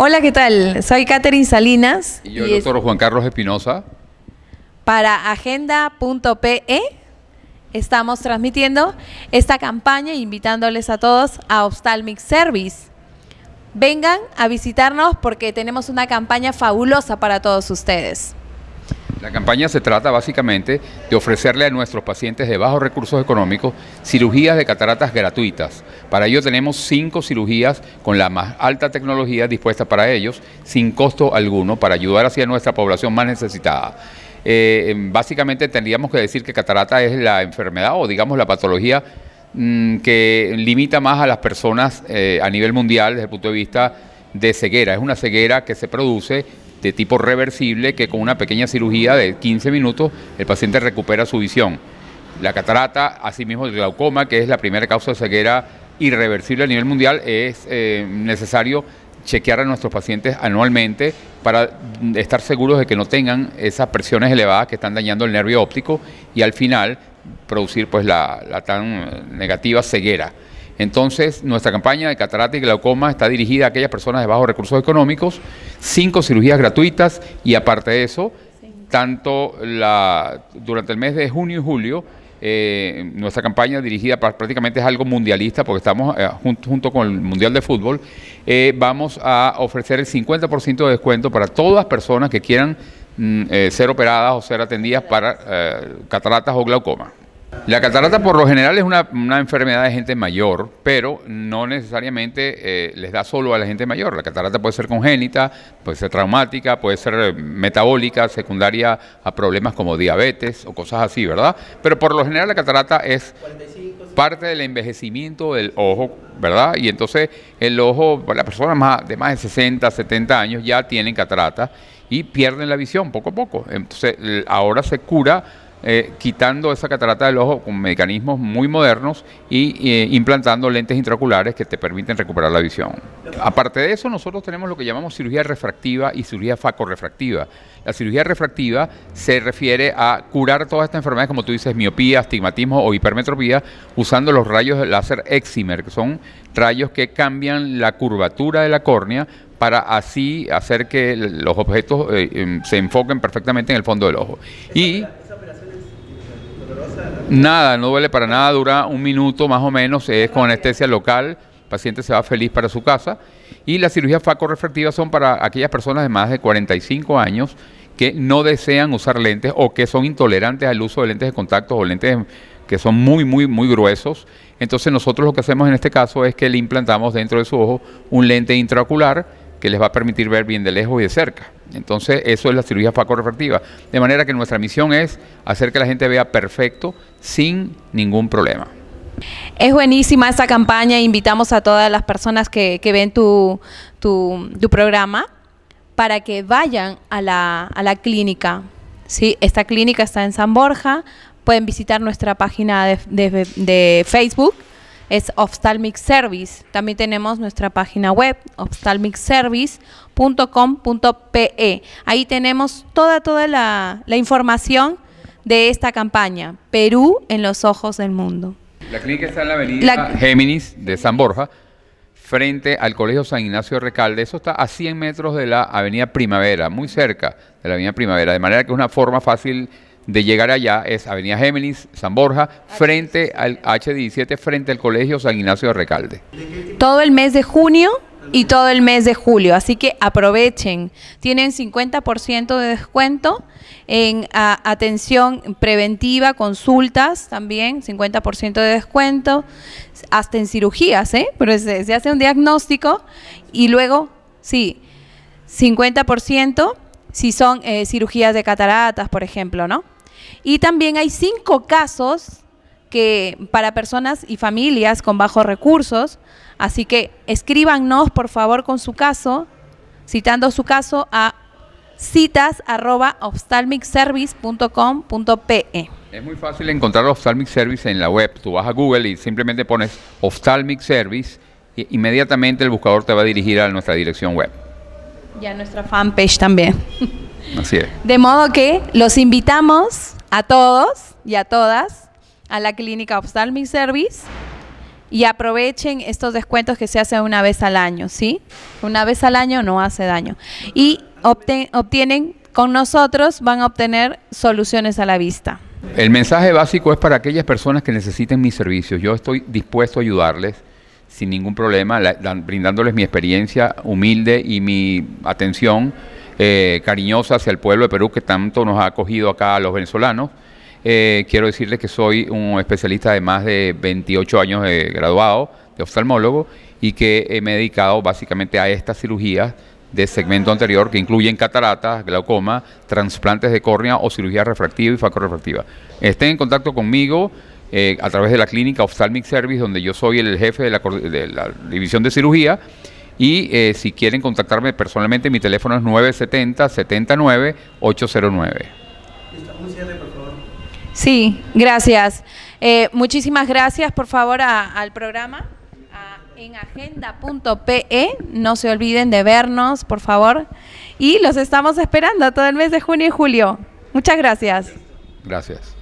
Hola, ¿qué tal? Soy Catherine Salinas. Y yo, el doctor Juan Carlos Espinosa. Para agenda.pe estamos transmitiendo esta campaña invitándoles a todos a Ophthalmic Service. Vengan a visitarnos porque tenemos una campaña fabulosa para todos ustedes. La campaña se trata básicamente de ofrecerle a nuestros pacientes de bajos recursos económicos cirugías de cataratas gratuitas. Para ello tenemos cinco cirugías con la más alta tecnología dispuesta para ellos, sin costo alguno, para ayudar hacia nuestra población más necesitada. Eh, em, básicamente tendríamos que decir que catarata es la enfermedad o digamos la patología mm, que limita más a las personas eh, a nivel mundial desde el punto de vista de ceguera. Es una ceguera que se produce de tipo reversible que con una pequeña cirugía de 15 minutos el paciente recupera su visión. La catarata, asimismo el glaucoma, que es la primera causa de ceguera irreversible a nivel mundial, es eh, necesario chequear a nuestros pacientes anualmente para estar seguros de que no tengan esas presiones elevadas que están dañando el nervio óptico y al final producir pues la tan negativa ceguera. Entonces, nuestra campaña de catarata y glaucoma está dirigida a aquellas personas de bajos recursos económicos, cinco cirugías gratuitas y aparte de eso, tanto la, durante el mes de junio y julio, eh, nuestra campaña dirigida prácticamente es algo mundialista, porque estamos eh, junto, con el Mundial de Fútbol, eh, vamos a ofrecer el 50% de descuento para todas las personas que quieran mm, ser operadas o ser atendidas para cataratas o glaucoma. La catarata por lo general es una, enfermedad de gente mayor, pero no necesariamente eh, les da solo a la gente mayor. La catarata puede ser congénita, puede ser traumática, puede ser eh, metabólica, secundaria a problemas como diabetes o cosas así, ¿verdad? Pero por lo general la catarata es parte del envejecimiento del ojo, ¿verdad? Y entonces el ojo, la persona de más de 60, 70 años ya tienen catarata y pierden la visión poco a poco. Entonces ahora se cura eh, quitando esa catarata del ojo con mecanismos muy modernos e implantando lentes intraoculares que te permiten recuperar la visión. Aparte de eso, nosotros tenemos lo que llamamos cirugía refractiva y cirugía facorrefractiva. La cirugía refractiva se refiere a curar todas estas enfermedades, como tú dices, miopía, astigmatismo o hipermetropía, usando los rayos láser excimer, que son rayos que cambian la curvatura de la córnea para así hacer que los objetos eh, em, se enfoquen perfectamente en el fondo del ojo. Y Nada, no duele para nada, dura un minuto más o menos, es con anestesia local, el paciente se va feliz para su casa. Y las cirugías facorrefractivas son para aquellas personas de más de 45 años que no desean usar lentes o que son intolerantes al uso de lentes de contacto o lentes que son muy, muy, muy gruesos. Entonces nosotros lo que hacemos en este caso es que le implantamos dentro de su ojo un lente intraocular que les va a permitir ver bien de lejos y de cerca. Entonces, eso es la cirugía refractiva, De manera que nuestra misión es hacer que la gente vea perfecto sin ningún problema. Es buenísima esta campaña. Invitamos a todas las personas que, ven tu, tu, programa para que vayan a la, clínica. ¿sí? Esta clínica está en San Borja. Pueden visitar nuestra página de Facebook es Ophthalmic Service. También tenemos nuestra página web, ophthalmicservice.com.pe. Ahí tenemos toda, toda la, información de esta campaña, Perú en los ojos del mundo. La clínica está en la avenida Géminis de San Borja, frente al Colegio San Ignacio Recalde. Eso está a 100 metros de la avenida Primavera, muy cerca de la avenida Primavera, de manera que es una forma fácil de llegar allá es Avenida Géminis, San Borja, frente al H17, frente al Colegio San Ignacio de Recalde. Todo el mes de junio y todo el mes de julio, así que aprovechen. Tienen 50% de descuento en atención preventiva, consultas también, 50% de descuento, hasta en cirugías, ¿eh? Pero se, hace un diagnóstico y luego, sí, 50% si son eh, cirugías de cataratas, por ejemplo, ¿no? Y también hay cinco casos que para personas y familias con bajos recursos, así que escríbanos por favor con su caso, citando su caso a citas.ophthalmicservice.com.pe. Es muy fácil encontrar Ophthalmic Service en la web. Tú vas a Google y simplemente pones oftalmic Service inmediatamente el buscador te va a dirigir a nuestra dirección web. Y a nuestra fanpage también. Así es. De modo que los invitamos a todos y a todas a la clínica Mi Service y aprovechen estos descuentos que se hacen una vez al año, ¿sí? Una vez al año no hace daño. Y obtienen con nosotros, van a obtener soluciones a la vista. El mensaje básico es para aquellas personas que necesiten mis servicios. Yo estoy dispuesto a ayudarles sin ningún problema, brindándoles mi experiencia humilde y mi atención eh, cariñosa hacia el pueblo de Perú que tanto nos ha acogido acá a los venezolanos. Eh, quiero decirles que soy un especialista de más de 28 años de graduado de oftalmólogo y que eh, me he dedicado básicamente a estas cirugías de segmento anterior que incluyen cataratas, glaucoma, trasplantes de córnea o cirugía refractiva y facorrefractiva. Estén en contacto conmigo a través de la clínica Ophthalmic Service, donde yo soy el jefe de la división de cirugía y eh, si quieren contactarme personalmente, mi teléfono es 970-79-809. Sí, gracias. Eh, muchísimas gracias, por favor, al programa a, en agenda.pe. No se olviden de vernos, por favor. Y los estamos esperando todo el mes de junio y julio. Muchas gracias. Gracias.